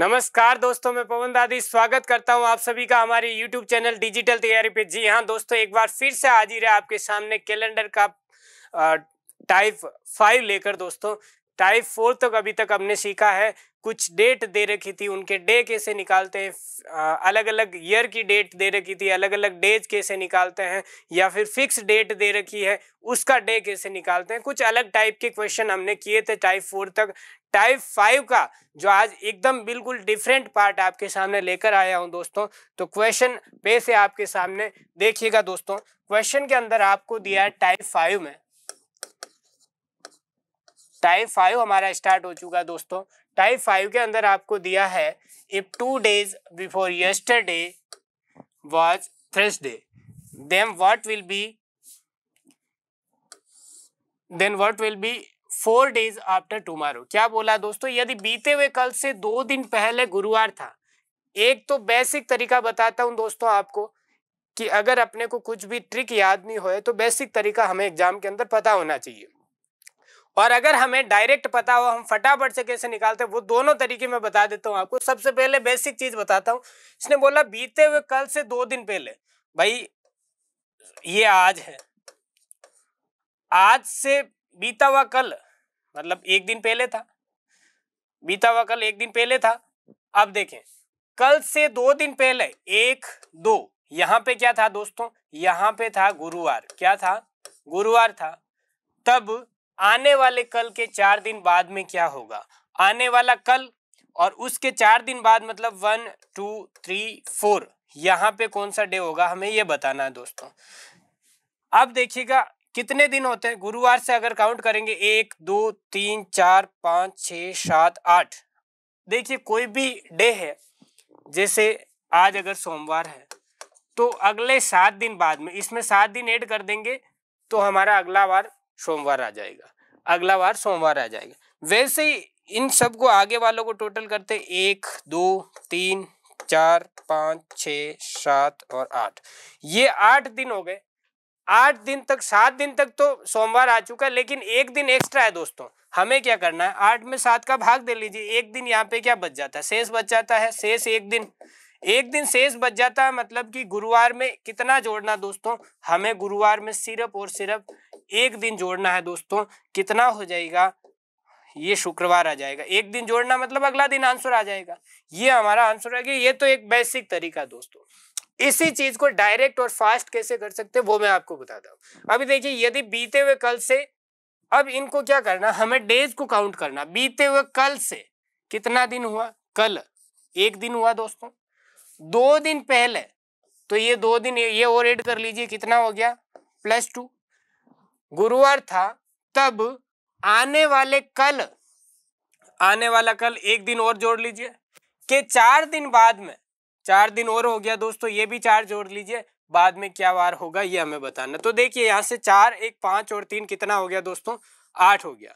नमस्कार दोस्तों मैं पवन दादी स्वागत करता हूं आप सभी का हमारे यूट्यूब चैनल डिजिटल तैयारी पे जी हाँ दोस्तों एक बार फिर से हाजिर है आपके सामने कैलेंडर का टाइप फाइव लेकर दोस्तों टाइप फोर तक अभी तक हमने सीखा है कुछ डेट दे रखी थी उनके डे कैसे निकालते हैं अलग अलग ईयर की डेट दे रखी थी अलग अलग डेज कैसे निकालते हैं या फिर फिक्स डेट दे रखी है उसका डे कैसे निकालते हैं कुछ अलग टाइप के क्वेश्चन हमने किए थे टाइप फोर तक टाइप फाइव का जो आज एकदम बिल्कुल डिफरेंट पार्ट आपके सामने लेकर आया हूं दोस्तों तो क्वेश्चन पे से आपके सामने देखिएगा दोस्तों क्वेश्चन के अंदर आपको दिया है टाइप फाइव में टाइप फाइव हमारा स्टार्ट हो चुका है दोस्तों टाइप फाइव के अंदर आपको दिया है if two days before yesterday was Thursday then what will be then what will be four days after tomorrow क्या बोला दोस्तों यदि बीते हुए कल से दो दिन पहले गुरुवार था एक तो बेसिक तरीका बताता हूं दोस्तों आपको कि अगर अपने को कुछ भी ट्रिक याद नहीं हो तो बेसिक तरीका हमें एग्जाम के अंदर पता होना चाहिए और अगर हमें डायरेक्ट पता हो हम फटाफट से कैसे निकालते हैं वो दोनों तरीके में बता देता हूँ आपको सबसे पहले बेसिक चीज बताता हूँ इसने बोला बीते हुए कल से दो दिन पहले भाई ये आज है आज से बीता हुआ कल मतलब एक दिन पहले था बीता हुआ कल एक दिन पहले था अब देखें कल से दो दिन पहले एक दो यहां पे क्या था दोस्तों यहां पे था गुरुवार क्या था गुरुवार था तब आने वाले कल के चार दिन बाद में क्या होगा आने वाला कल और उसके चार दिन बाद मतलब वन टू थ्री फोर यहाँ पे कौन सा डे होगा हमें ये बताना है दोस्तों अब देखिएगा कितने दिन होते हैं गुरुवार से अगर काउंट करेंगे एक दो तीन चार पाँच छ सात आठ देखिए कोई भी डे है जैसे आज अगर सोमवार है तो अगले सात दिन बाद में इसमें सात दिन ऐड कर देंगे तो हमारा अगला बार सोमवार आ जाएगा अगला वार सोमवार आ जाएगा वैसे ही इन सबको आगे वालों को टोटल करते एक दो तीन चार पाँच छ सात और आठ ये आठ दिन हो गए आठ दिन तक सात दिन तक तो सोमवार आ चुका लेकिन एक दिन एक्स्ट्रा है दोस्तों हमें क्या करना है आठ में सात का भाग दे लीजिए एक दिन यहाँ पे क्या बच जाता है शेष बच जाता है शेष एक दिन एक दिन शेष बच जाता है मतलब कि गुरुवार में कितना जोड़ना दोस्तों हमें गुरुवार में सिर्फ और सिर्फ एक दिन जोड़ना है दोस्तों कितना हो जाएगा ये शुक्रवार आ जाएगा एक दिन जोड़ना मतलब अगला दिन आंसर आ जाएगा ये हमारा आंसर आ गया ये तो एक बेसिक तरीका दोस्तों इसी चीज को डायरेक्ट और फास्ट कैसे कर सकते वो मैं आपको बताता हूँ अभी देखिए यदि बीते हुए कल से अब इनको क्या करना हमें डेज को काउंट करना बीते हुए कल से कितना दिन हुआ कल एक दिन हुआ दोस्तों दो दिन पहले तो ये दो दिन ये और एड कर लीजिए कितना हो गया प्लस टू गुरुवार था तब आने वाले कल आने वाला कल एक दिन और जोड़ लीजिए के चार दिन बाद में चार दिन और हो गया दोस्तों ये भी चार जोड़ लीजिए बाद में क्या वार होगा ये हमें बताना तो देखिए यहाँ से चार एक पांच और तीन कितना हो गया दोस्तों आठ हो गया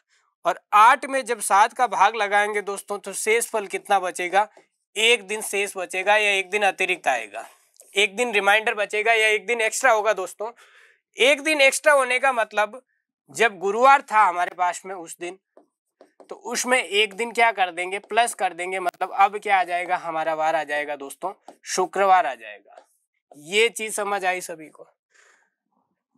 और आठ में जब सात का भाग लगाएंगे दोस्तों तो शेष फल कितना बचेगा एक दिन शेष बचेगा या एक दिन अतिरिक्त आएगा एक दिन रिमाइंडर बचेगा या एक दिन एक्स्ट्रा होगा दोस्तों एक दिन एक्स्ट्रा होने का मतलब जब गुरुवार था हमारे पास में उस दिन तो उसमें एक दिन क्या कर देंगे प्लस कर देंगे मतलब अब क्या आ जाएगा हमारा वार आ जाएगा दोस्तों शुक्रवार आ जाएगा ये चीज समझ आई सभी को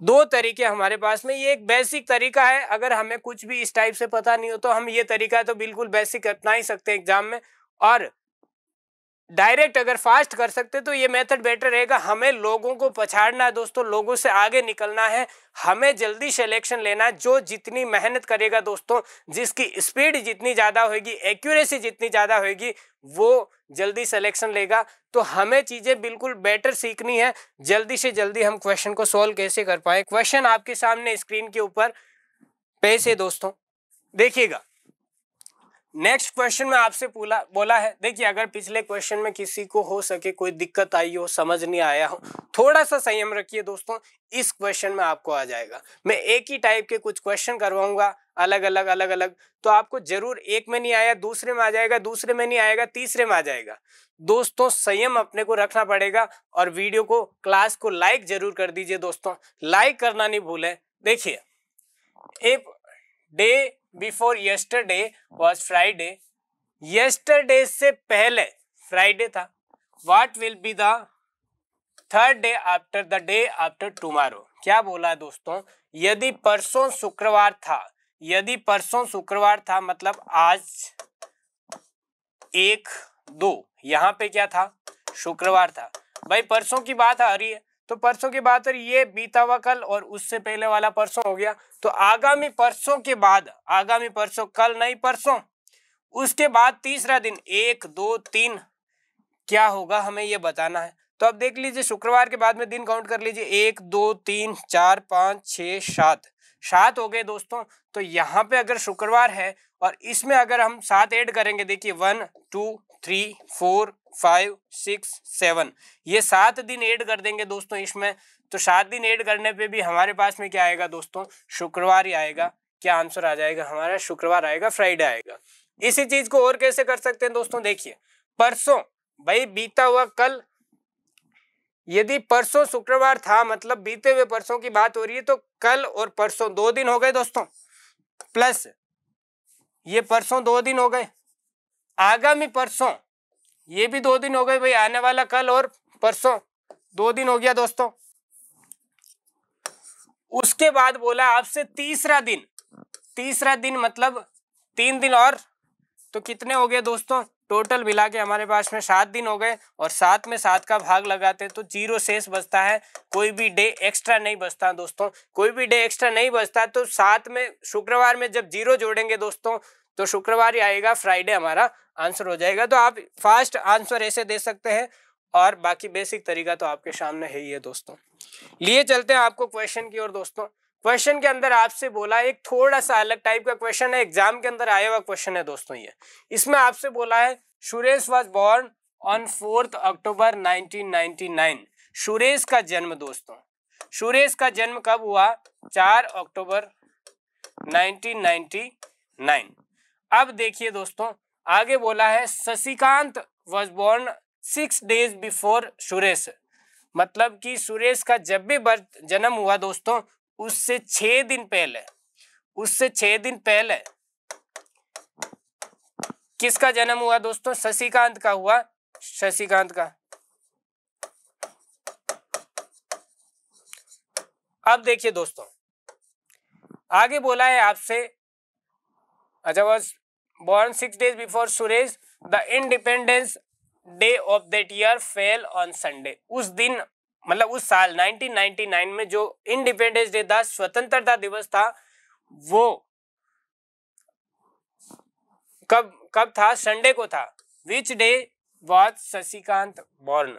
दो तरीके हमारे पास में ये एक बेसिक तरीका है अगर हमें कुछ भी इस टाइप से पता नहीं हो तो हम ये तरीका तो बिल्कुल बेसिक अपना ही सकते हैं एग्जाम में और डायरेक्ट अगर फास्ट कर सकते तो ये मेथड बेटर रहेगा हमें लोगों को पछाड़ना है दोस्तों लोगों से आगे निकलना है हमें जल्दी सेलेक्शन लेना है जो जितनी मेहनत करेगा दोस्तों जिसकी स्पीड जितनी ज़्यादा होगी एक्यूरेसी जितनी ज़्यादा होगी वो जल्दी सेलेक्शन लेगा तो हमें चीज़ें बिल्कुल बेटर सीखनी है जल्दी से जल्दी हम क्वेश्चन को सोल्व कैसे कर पाए क्वेश्चन आपके सामने स्क्रीन के ऊपर पैसे दोस्तों देखिएगा नेक्स्ट क्वेश्चन में आपसे बोला बोला है देखिए अगर पिछले क्वेश्चन में किसी को हो सके कोई दिक्कत आई हो समझ नहीं आया हो थोड़ा सा संयम रखिए दोस्तों इस क्वेश्चन में आपको आ जाएगा मैं एक ही टाइप के कुछ क्वेश्चन करवाऊंगा अलग अलग अलग अलग तो आपको जरूर एक में नहीं आया दूसरे में आ जाएगा दूसरे में नहीं आएगा तीसरे में आ जाएगा दोस्तों संयम अपने को रखना पड़ेगा और वीडियो को क्लास को लाइक जरूर कर दीजिए दोस्तों लाइक करना नहीं भूलें देखिए एक day before yesterday was Friday yesterday से पहले फ्राइडे था what will be the third day after the day after tomorrow क्या बोला दोस्तों यदि परसों शुक्रवार था यदि परसों शुक्रवार था मतलब आज एक दो यहाँ पे क्या था शुक्रवार था भाई परसों की बात आ रही है तो परसों की बात और ये बीता हुआ कल और उससे पहले वाला परसों हो गया तो आगामी परसों के बाद आगामी परसों कल नहीं परसों उसके बाद तीसरा दिन एक दो तीन क्या होगा हमें ये बताना है तो अब देख लीजिए शुक्रवार के बाद में दिन काउंट कर लीजिए एक दो तीन चार पाँच छः सात सात हो गए दोस्तों तो यहाँ पे अगर शुक्रवार है और इसमें अगर हम सात ऐड करेंगे देखिए one two three four five six seven ये सात दिन ऐड कर देंगे दोस्तों इसमें तो सात दिन ऐड करने पे भी हमारे पास में क्या आएगा दोस्तों शुक्रवार ही आएगा क्या आंसर आ जाएगा हमारा शुक्रवार आएगा फ्राइडे आएगा इसी चीज को और कैसे कर सकते हैं दोस्तों देखिए परसों भाई बीता हुआ कल यदि परसों शुक्रवार था मतलब बीते हुए परसों की बात हो रही है तो कल और परसों दो दिन हो गए दोस्तों प्लस ये परसों दो दिन हो गए आगामी परसों ये भी दो दिन हो गए भाई आने वाला कल और परसों दो दिन हो गया दोस्तों उसके बाद बोला आपसे तीसरा दिन तीसरा दिन मतलब तीन दिन और तो कितने हो गए दोस्तों टोटल मिला के हमारे पास में सात दिन हो गए और सात में सात का भाग लगाते तो जीरो शेष बचता है कोई भी डे एक्स्ट्रा नहीं बचता दोस्तों कोई भी डे एक्स्ट्रा नहीं बचता तो सात में शुक्रवार में जब जीरो जोड़ेंगे दोस्तों तो शुक्रवार आएगा फ्राइडे हमारा आंसर हो जाएगा तो आप फास्ट आंसर ऐसे दे सकते हैं और बाकी बेसिक तरीका तो आपके सामने है ही है दोस्तों लिए चलते हैं आपको क्वेश्चन की ओर दोस्तों क्वेश्चन के अंदर आपसे बोला एक थोड़ा सा अलग टाइप का क्वेश्चन है एग्जाम के अंदर आया हुआ क्वेश्चन है दोस्तों ये इसमें आपसे बोला है Suresh was born on fourth October nineteen Suresh का जन्म दोस्तों सुरेश का जन्म कब हुआ चार अक्टूबर 1999 अब देखिए दोस्तों आगे बोला है Shashikant was born six days before Suresh मतलब कि सुरेश का जब भी बर्थ जन्म हुआ दोस्तों उससे छः दिन पहले उससे छः दिन पहले किसका जन्म हुआ दोस्तों शशिकांत का हुआ शशिकांत का अब देखिए दोस्तों आगे बोला है आपसे अच्छा बस born 6 days before Suresh, the Independence Day of that year fell on Sunday. उस दिन मतलब उस साल 1999 में जो इंडिपेंडेंस डे था स्वतंत्रता दिवस था वो कब कब था संडे को था which day was Shashikant born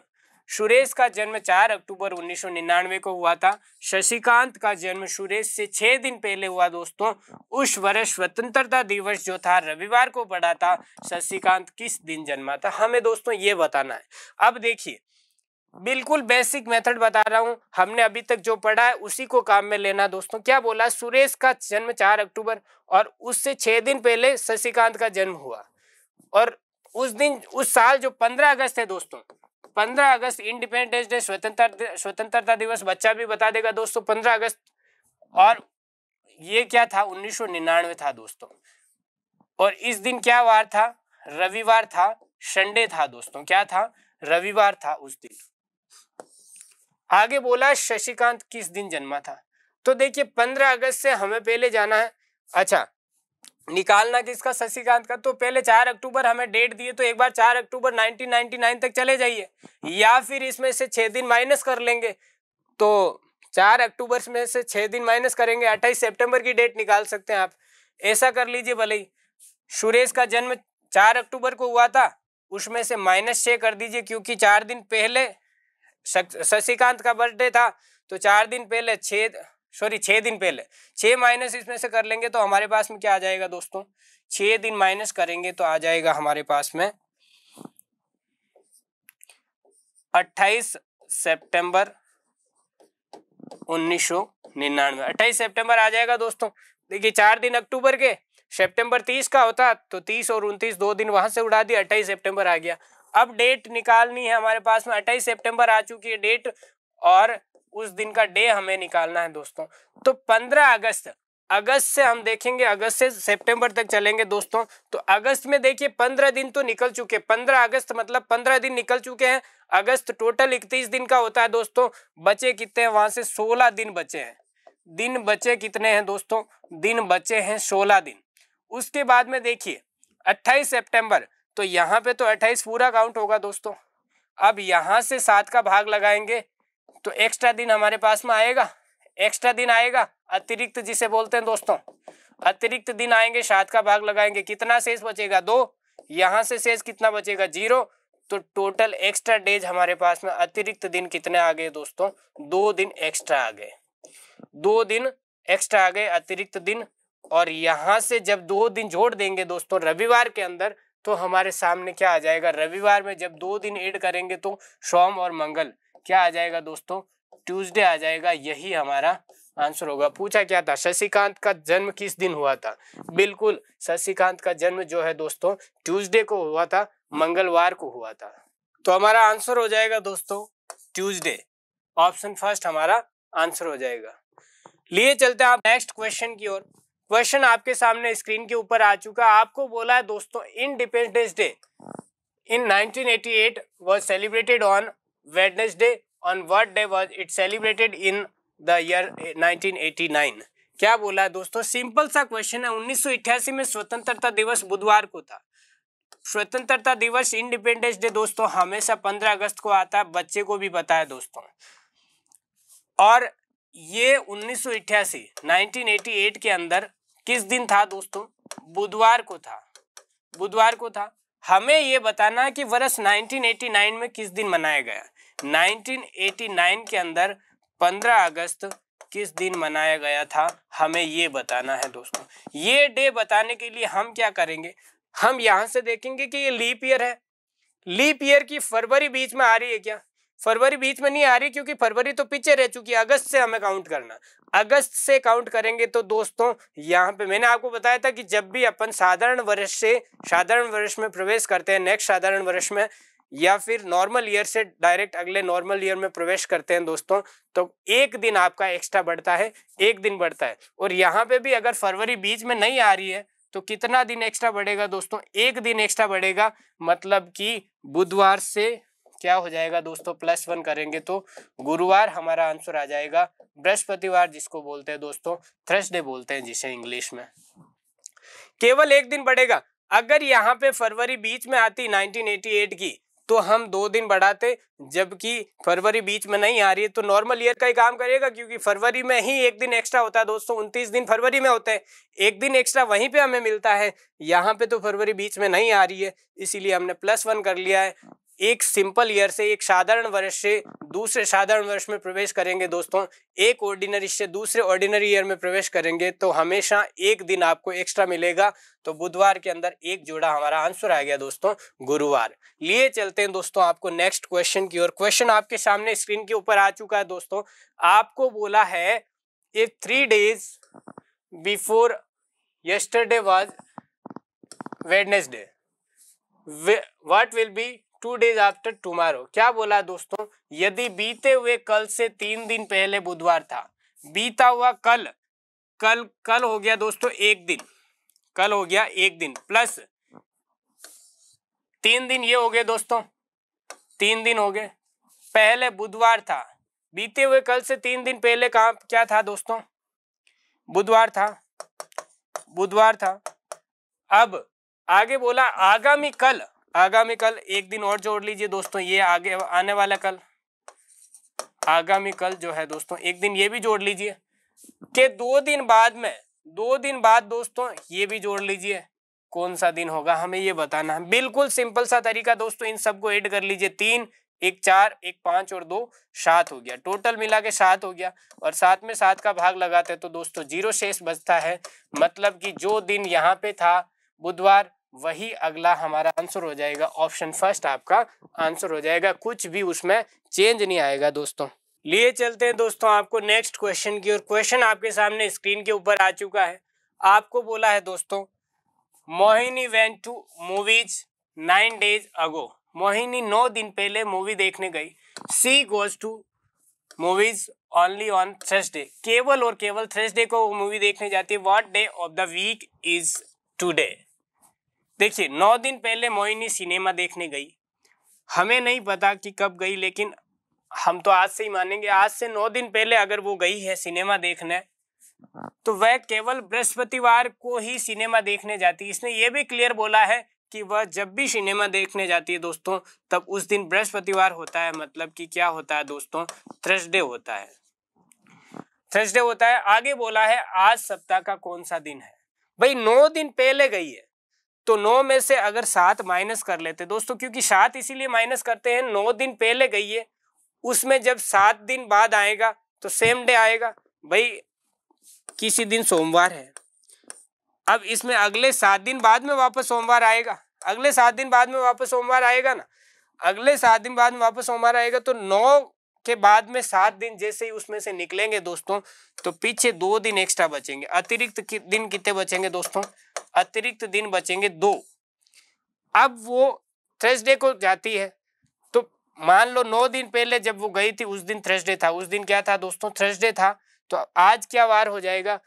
Suresh का जन्म 4 अक्टूबर 1999 को हुआ था शशिकांत का जन्म सुरेश से छह दिन पहले हुआ दोस्तों उस वर्ष स्वतंत्रता दिवस जो था रविवार को पड़ा था शशिकांत किस दिन जन्मा था हमें दोस्तों ये बताना है अब देखिए बिल्कुल बेसिक मेथड बता रहा हूँ हमने अभी तक जो पढ़ा है उसी को काम में लेना दोस्तों क्या बोला सुरेश का जन्म चार अक्टूबर और उससे छह दिन पहले शशिकांत का जन्म हुआ और उस दिन उस साल जो पंद्रह अगस्त है दोस्तों पंद्रह अगस्त इंडिपेंडेंस डे स्वतंत्रता स्वतंत्रता दिवस बच्चा भी बता देगा दोस्तों पंद्रह अगस्त और ये क्या था निन्यानवे था दोस्तों और इस दिन क्या वार था रविवार था संडे था दोस्तों क्या था रविवार था उस दिन आगे बोला शशिकांत किस दिन जन्मा था तो देखिए पंद्रह अगस्त से हमें पहले जाना है अच्छा निकालना किसका शशिकांत का तो पहले चार अक्टूबर हमें डेट दिए तो एक बार चार अक्टूबर 1999 तक चले जाइए या फिर इसमें से छः दिन माइनस कर लेंगे तो चार अक्टूबर में से छः दिन माइनस करेंगे अट्ठाईस सितंबर की डेट निकाल सकते हैं आप ऐसा कर लीजिए भले ही सुरेश का जन्म चार अक्टूबर को हुआ था उसमें से माइनस छः कर दीजिए क्योंकि चार दिन पहले शशिकांत का बर्थडे था तो चार दिन पहले छः सॉरी छः दिन पहले छः माइनस इसमें से कर लेंगे तो हमारे पास में क्या आ जाएगा दोस्तों छः दिन माइनस करेंगे तो आ जाएगा हमारे पास में अट्ठाईस सेप्टेम्बर उन्नीस सौ निन्यानवे अट्ठाईस सेप्टेम्बर आ जाएगा दोस्तों देखिए चार दिन अक्टूबर के सेप्टेम्बर तीस का होता तो तीस और उनतीस दो दिन वहां से उड़ा दिया अट्ठाईस सेप्टेम्बर आ गया अब डेट निकालनी है हमारे पास में अट्ठाईस सेप्टेम्बर आ चुकी है डेट और उस दिन का डे हमें निकालना है दोस्तों तो पंद्रह अगस्त अगस्त से हम देखेंगे अगस्त से सितंबर तक चलेंगे दोस्तों तो अगस्त में देखिए पंद्रह दिन तो निकल चुके पंद्रह अगस्त मतलब पंद्रह दिन निकल चुके हैं अगस्त टोटल इकतीस दिन का होता है दोस्तों बचे कितने हैं वहां से सोलह दिन बचे हैं दिन बचे कितने हैं दोस्तों दिन बचे हैं सोलह दिन उसके बाद में देखिए अट्ठाईस सेप्टेम्बर तो यहाँ पे तो अट्ठाईस पूरा काउंट होगा दोस्तों अब यहाँ से सात का भाग लगाएंगे तो एक्स्ट्रा दिन हमारे पास में आएगा एक्स्ट्रा दिन आएगा अतिरिक्त जिसे बोलते हैं दोस्तों अतिरिक्त दिन आएंगे सात का भाग लगाएंगे कितना शेष बचेगा दो यहाँ से शेष कितना बचेगा जीरो तो टोटल एक्स्ट्रा डेज हमारे पास में अतिरिक्त दिन कितने आ गए दोस्तों दो दिन एक्स्ट्रा आ गए दो दिन एक्स्ट्रा आ गए अतिरिक्त दिन और यहाँ से जब दो दिन जोड़ देंगे दोस्तों रविवार के अंदर तो हमारे सामने क्या आ जाएगा रविवार में जब दो दिन ऐड करेंगे तो सोम और मंगल क्या आ जाएगा दोस्तों ट्यूजडे आ जाएगा यही हमारा आंसर होगा पूछा क्या था शशिकांत का जन्म किस दिन हुआ था बिल्कुल शशिकांत का जन्म जो है दोस्तों ट्यूजडे को हुआ था मंगलवार को हुआ था तो हमारा आंसर हो जाएगा दोस्तों ट्यूजडे ऑप्शन फर्स्ट हमारा आंसर हो जाएगा लिए चलते हैं आप नेक्स्ट क्वेश्चन की ओर क्वेश्चन आपके सामने स्क्रीन के ऊपर आ चुका आपको बोला है दोस्तों Independence Day in 1988 was celebrated on Wednesday on word day was it celebrated in the year 1989 क्या बोला है दोस्तों सिंपल सा क्वेश्चन है अठासी में स्वतंत्रता दिवस बुधवार को था स्वतंत्रता दिवस इंडिपेंडेंस डे दोस्तों हमेशा 15 अगस्त को आता है बच्चे को भी पता है दोस्तों और ये एटी 1988 के अंदर किस दिन था दोस्तों बुधवार को था बुधवार को था हमें ये बताना कि वर्ष 1989 में किस दिन मनाया गया 1989 के अंदर 15 अगस्त किस दिन मनाया गया था हमें ये बताना है दोस्तों ये डे बताने के लिए हम क्या करेंगे हम यहाँ से देखेंगे कि ये लीप ईयर है लीप ईयर की फरवरी बीच में आ रही है क्या फरवरी बीच में नहीं आ रही क्योंकि फरवरी तो पीछे रह चुकी है अगस्त से हमें काउंट करना अगस्त से काउंट करेंगे तो दोस्तों यहाँ पे मैंने आपको बताया था कि जब भी अपन साधारण वर्ष से साधारण वर्ष में प्रवेश करते हैं नेक्स्ट साधारण वर्ष में या फिर नॉर्मल ईयर से डायरेक्ट अगले नॉर्मल ईयर में प्रवेश करते हैं दोस्तों तो एक दिन आपका एक्स्ट्रा बढ़ता है एक दिन बढ़ता है और यहाँ पे भी अगर फरवरी बीच में नहीं आ रही है तो कितना दिन एक्स्ट्रा बढ़ेगा दोस्तों एक दिन एक्स्ट्रा बढ़ेगा मतलब कि बुधवार से क्या हो जाएगा दोस्तों प्लस वन करेंगे तो गुरुवार हमारा आंसर आ जाएगा बृहस्पतिवार जिसको बोलते हैं दोस्तों थर्सडे बोलते हैं जिसे इंग्लिश में केवल एक दिन बढ़ेगा अगर यहाँ पे फरवरी बीच में आती 1988 की तो हम दो दिन बढ़ाते जबकि फरवरी बीच में नहीं आ रही है तो नॉर्मल ईयर का ही काम करेगा क्योंकि फरवरी में ही एक दिन एक्स्ट्रा होता है दोस्तों उनतीस दिन फरवरी में होते हैं एक दिन एक्स्ट्रा वहीं पे हमें मिलता है यहाँ पे तो फरवरी बीच में नहीं आ रही है इसीलिए हमने प्लस वन कर लिया है एक सिंपल ईयर से एक साधारण वर्ष से दूसरे साधारण वर्ष में प्रवेश करेंगे दोस्तों एक ऑर्डिनरी से दूसरे ऑर्डिनरी ईयर में प्रवेश करेंगे तो हमेशा एक दिन आपको एक्स्ट्रा मिलेगा तो बुधवार के अंदर एक जोड़ा हमारा आंसर आ गया दोस्तों गुरुवार लिए चलते हैं दोस्तों आपको नेक्स्ट क्वेश्चन की और क्वेश्चन आपके सामने स्क्रीन के ऊपर आ चुका है दोस्तों आपको बोला है ये three days before yesterday was Wednesday what will be two days after tomorrow क्या बोला दोस्तों यदि बीते हुए कल से तीन दिन पहले बुधवार था बीता हुआ कल कल कल हो गया दोस्तों एक दिन कल हो गया एक दिन प्लस तीन दिन ये हो गए दोस्तों तीन दिन हो गए पहले बुधवार था बीते हुए कल से तीन दिन पहले कहा क्या था दोस्तों बुधवार था बुधवार था अब आगे बोला आगामी कल आगामी कल एक दिन और जोड़ लीजिए दोस्तों ये आगे आने वाला कल आगामी कल जो है दोस्तों एक दिन ये भी जोड़ लीजिए के दो दिन बाद में दो दिन बाद दोस्तों ये भी जोड़ लीजिए कौन सा दिन होगा हमें ये बताना है बिल्कुल सिंपल सा तरीका दोस्तों इन सबको ऐड कर लीजिए तीन एक चार एक पाँच और दो सात हो गया टोटल मिला के सात हो गया और सात में सात का भाग लगाते तो दोस्तों जीरो शेष बचता है मतलब कि जो दिन यहाँ पे था बुधवार वही अगला हमारा आंसर हो जाएगा ऑप्शन फर्स्ट आपका आंसर हो जाएगा कुछ भी उसमें चेंज नहीं आएगा दोस्तों लिए चलते हैं दोस्तों आपको नेक्स्ट क्वेश्चन की और क्वेश्चन आपके सामने स्क्रीन के ऊपर आ चुका है आपको बोला है दोस्तों Mohini went to movies nine days ago Mohini नौ दिन पहले मूवी देखने गई she goes to movies only on Thursday केवल और केवल थर्सडे को मूवी देखने जाती है what day of the week is today देखिए नौ दिन पहले मोहिनी सिनेमा देखने गई हमें नहीं पता कि कब गई लेकिन हम तो आज से ही मानेंगे आज से नौ दिन पहले अगर वो गई है सिनेमा देखने तो वह केवल बृहस्पतिवार को ही सिनेमा देखने जाती इसने ये भी क्लियर बोला है कि वह जब भी सिनेमा देखने जाती है दोस्तों तब उस दिन बृहस्पतिवार होता है मतलब कि क्या होता है दोस्तों थर्सडे होता है थर्सडे होता है आगे बोला है आज सप्ताह का कौन सा दिन है भाई नौ दिन पहले गई है तो नौ में से अगर सात माइनस कर लेते दोस्तों क्योंकि सात इसीलिए माइनस करते हैं नौ दिन पहले गई है उसमें जब सात दिन बाद आएगा तो सेम डे आएगा भाई किसी दिन सोमवार है अब इसमें अगले सात दिन बाद में वापस सोमवार आएगा अगले सात दिन बाद में वापस सोमवार आएगा ना अगले सात दिन बाद में वापस सोमवार आएगा तो नौ के बाद में सात दिन जैसे ही उसमें से निकलेंगे दोस्तों तो पीछे दो दिन एक्स्ट्रा बचेंगे अतिरिक्त कि, दिन कितने बचेंगे दोस्तों अतिरिक्त दिन बचेंगे दो अब वो थर्सडे को जाती है तो मान लो नौ दिन पहले जब वो गई थी उस दिन थर्सडे था उस दिन क्या था दोस्तों थर्सडे था तो आज क्या वार हो जाएगा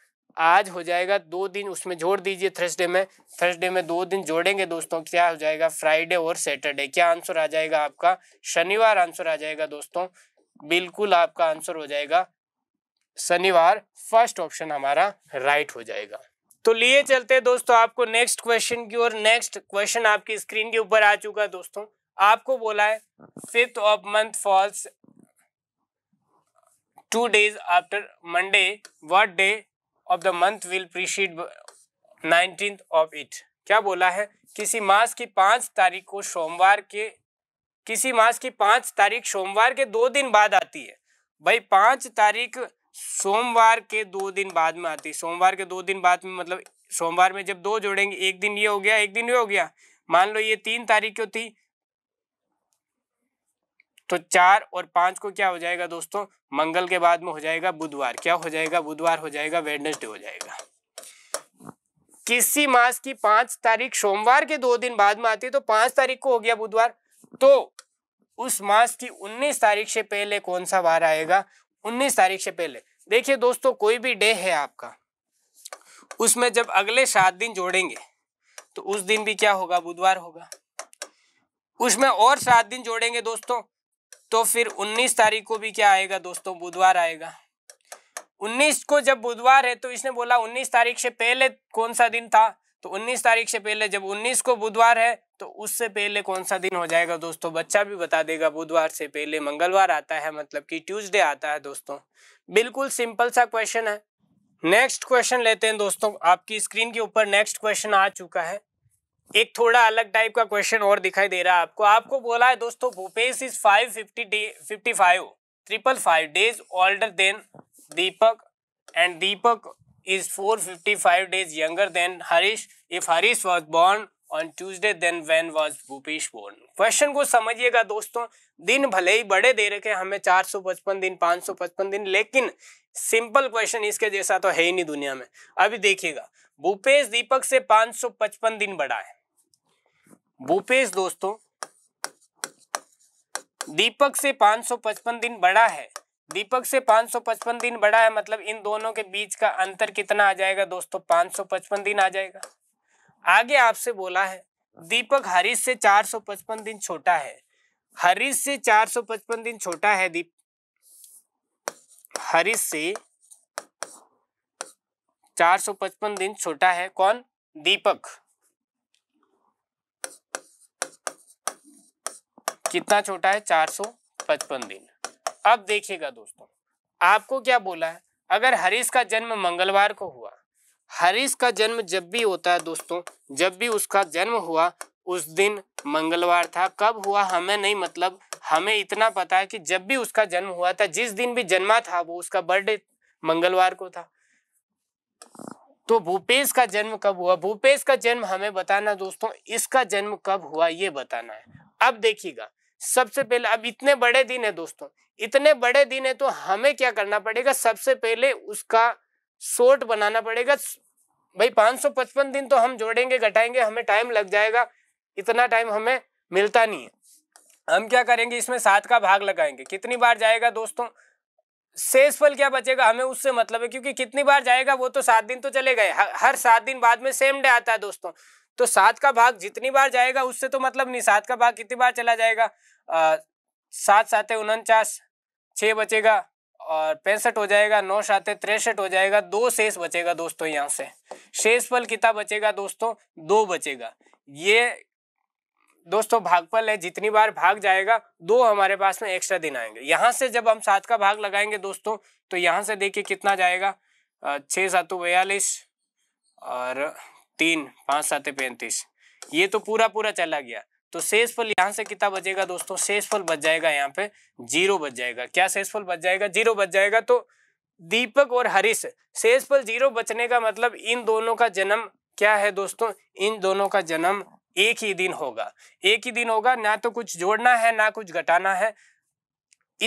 आज हो जाएगा दो दिन उसमें जोड़ दीजिए थर्सडे में थर्सडे में दो दिन जोड़ेंगे दोस्तों क्या हो जाएगा फ्राइडे और सैटरडे क्या आंसर आ जाएगा आपका शनिवार आंसर आ जाएगा दोस्तों बिल्कुल आपका आंसर हो जाएगा शनिवार फर्स्ट ऑप्शन हमारा राइट हो जाएगा तो लिए चलते हैं दोस्तों आपको नेक्स्ट क्वेश्चन की ओर नेक्स्ट क्वेश्चन आपकी स्क्रीन के ऊपर आ चुका है दोस्तों आपको बोला है fifth of month falls two days after Monday what day of the month will precede nineteen of it क्या बोला है किसी मास की पांच तारीख को सोमवार के किसी मास की पांच तारीख सोमवार के दो दिन बाद आती है भाई पांच तारीख सोमवार के दो दिन बाद में आती है सोमवार के दो दिन बाद में मतलब सोमवार में जब दो जोड़ेंगे एक दिन ये हो गया एक दिन ये हो गया मान लो ये तीन तारीख क्यों थी तो चार और पांच को क्या हो जाएगा दोस्तों मंगल के बाद में हो जाएगा बुधवार क्या हो जाएगा बुधवार हो जाएगा वेडनेसडे हो जाएगा किसी मास की पांच तारीख सोमवार के दो दिन बाद में आती है तो पांच तारीख को हो गया बुधवार तो उस मास की 19 तारीख से पहले कौन सा वार आएगा 19 तारीख से पहले देखिए दोस्तों कोई भी डे है आपका उसमें जब अगले सात दिन जोड़ेंगे तो उस दिन भी क्या होगा बुधवार होगा उसमें और सात दिन जोड़ेंगे दोस्तों तो फिर 19 तारीख को भी क्या आएगा दोस्तों बुधवार आएगा 19 को जब बुधवार है तो इसने बोला 19 तारीख से पहले कौन सा दिन था तो 19 तारीख से पहले जब 19 को बुधवार है तो उससे पहले कौन सा दिन हो जाएगा दोस्तों बच्चा भी बता देगा बुधवार से पहले मंगलवार आता है मतलब कि ट्यूसडे आता है दोस्तों बिल्कुल सिंपल सा क्वेश्चन है नेक्स्ट क्वेश्चन लेते हैं दोस्तों आपकी स्क्रीन के ऊपर नेक्स्ट क्वेश्चन आ चुका है एक थोड़ा अलग टाइप का क्वेश्चन और दिखाई दे रहा है आपको आपको बोला है दोस्तों Bhupesh is five fifty fifty triple five days older than Deepak and Deepak is 455 days younger than Harish. If Harish was born on Tuesday, then when was Bhupesh born? Question को समझिएगा दोस्तों दिन भले ही बड़े दे रखे हमें 455 दिन 555 दिन लेकिन सिंपल क्वेश्चन इसके जैसा तो है ही नहीं दुनिया में अभी देखिएगा भूपेश दीपक से 555 दिन बड़ा है भूपेश दोस्तों दीपक से 555 दिन बड़ा है दीपक से 555 दिन बड़ा है मतलब इन दोनों के बीच का अंतर कितना आ जाएगा दोस्तों 555 दिन आ जाएगा आगे आपसे बोला है दीपक हरीश से 455 दिन छोटा है हरीश से 455 दिन छोटा है दीप हरीश से 455 दिन छोटा है कौन दीपक कितना छोटा है 455 दिन अब देखिएगा दोस्तों आपको क्या बोला है अगर हरीश का जन्म मंगलवार को हुआ हरीश का जन्म जब भी होता है दोस्तों जब भी उसका जन्म हुआ उस दिन मंगलवार था कब हुआ हमें नहीं मतलब हमें इतना पता है कि जब भी उसका जन्म हुआ था जिस दिन भी जन्मा था वो उसका बर्थडे मंगलवार को था तो भूपेश का जन्म कब हुआ भूपेश का जन्म हमें बताना दोस्तों इसका जन्म कब हुआ ये बताना है अब देखिएगा सबसे पहले अब इतने बड़े दिन है दोस्तों इतने बड़े दिन है तो हमें क्या करना पड़ेगा सबसे पहले उसका शॉर्ट बनाना पड़ेगा भाई 555 दिन तो हम जोड़ेंगे घटाएंगे हमें टाइम लग जाएगा इतना टाइम हमें मिलता नहीं है हम क्या करेंगे इसमें सात का भाग लगाएंगे कितनी बार जाएगा दोस्तों शेषफल क्या बचेगा हमें उससे मतलब है क्योंकि कितनी बार जाएगा वो तो सात दिन तो चले गए हर सात दिन बाद में सेम डे आता है दोस्तों तो सात का भाग जितनी बार जाएगा उससे तो मतलब नहीं सात का भाग कितनी बार चला जाएगा सात सात उनचास छः बचेगा और पैंसठ हो जाएगा नौ सात तिरसठ हो जाएगा दो शेष बचेगा दोस्तों यहाँ से शेष फल कितना बचेगा दोस्तों दो बचेगा ये दोस्तों भागफल है जितनी बार भाग जाएगा दो हमारे पास में एक्स्ट्रा दिन आएंगे यहाँ से जब हम सात का भाग लगाएंगे दोस्तों तो यहाँ से देखिए कितना जाएगा छः सातों बयालीस और तीन पाँच सात पैंतीस ये तो पूरा पूरा चला गया तो फल यहाँ से कितना बजेगा दोस्तों फल बच जाएगा यहाँ पे जीरो बच जाएगा क्या फल बच जाएगा जीरो बच जाएगा तो दीपक और हरीश फल जीरो बचने का मतलब इन दोनों का जन्म क्या है दोस्तों इन दोनों का जन्म एक ही दिन होगा एक ही दिन होगा ना तो कुछ जोड़ना है ना कुछ घटाना है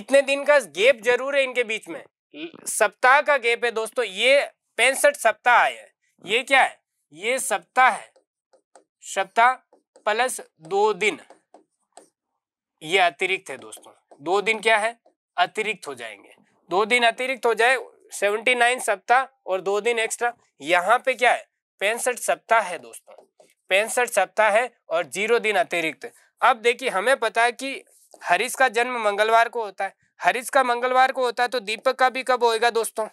इतने दिन का गेप जरूर है इनके बीच में सप्ताह का गेप है दोस्तों ये पैंसठ सप्ताह आए ये क्या है ये सप्ताह है सप्ताह प्लस दो दिन ये अतिरिक्त है दोस्तों दो दिन क्या है अतिरिक्त हो जाएंगे दो दिन अतिरिक्त हो जाए सेवेंटी नाइन सप्ताह और दो दिन एक्स्ट्रा यहाँ पे क्या है पैंसठ सप्ताह है दोस्तों पैंसठ सप्ताह है और जीरो दिन अतिरिक्त अब देखिए हमें पता है कि हरीश का जन्म मंगलवार को होता है हरीश का मंगलवार को होता है तो दीपक का भी कब होएगा दोस्तों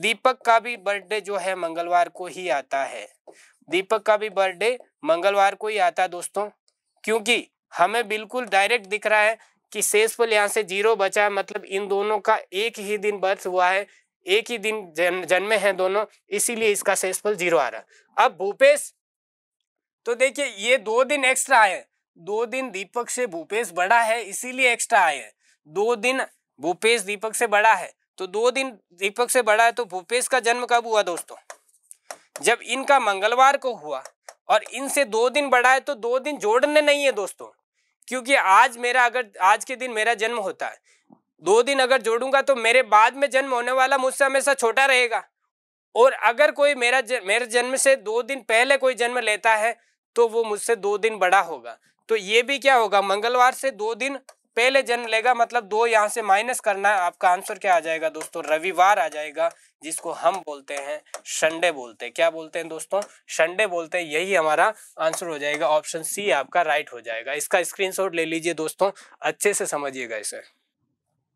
दीपक का भी बर्थडे जो है मंगलवार को ही आता है दीपक का भी बर्थडे मंगलवार को ही आता है दोस्तों क्योंकि हमें बिल्कुल डायरेक्ट दिख रहा है कि शेषफल यहाँ से जीरो बचा है मतलब इन दोनों का एक ही दिन बर्थ हुआ है एक ही दिन जन, जन्मे हैं दोनों इसीलिए इसका शेषफल जीरो आ रहा है अब भूपेश तो देखिए ये दो दिन एक्स्ट्रा आए दो दिन दीपक से भूपेश बड़ा है इसीलिए एक्स्ट्रा आए दो दिन भूपेश दीपक से बड़ा है तो दो दिन दीपक से बड़ा है तो भूपेश का जन्म कब हुआ दोस्तों जब इनका मंगलवार को हुआ और इनसे दो दिन बड़ा है तो दो दिन जोड़ने नहीं है दोस्तों क्योंकि आज मेरा अगर आज के दिन मेरा जन्म होता है दो दिन अगर जोड़ूंगा तो मेरे बाद में जन्म होने वाला मुझसे हमेशा छोटा रहेगा और अगर कोई मेरा ज, मेरे जन्म से दो दिन पहले कोई जन्म लेता है तो वो मुझसे दो दिन बड़ा होगा तो ये भी क्या होगा मंगलवार से दो दिन पहले जन्म लेगा मतलब दो यहाँ से माइनस करना है आपका आंसर क्या आ जाएगा दोस्तों रविवार आ जाएगा जिसको हम बोलते हैं संडे बोलते हैं क्या बोलते हैं दोस्तों संडे बोलते हैं यही हमारा आंसर हो जाएगा ऑप्शन सी आपका राइट हो जाएगा इसका स्क्रीनशॉट ले लीजिए दोस्तों अच्छे से समझिएगा इसे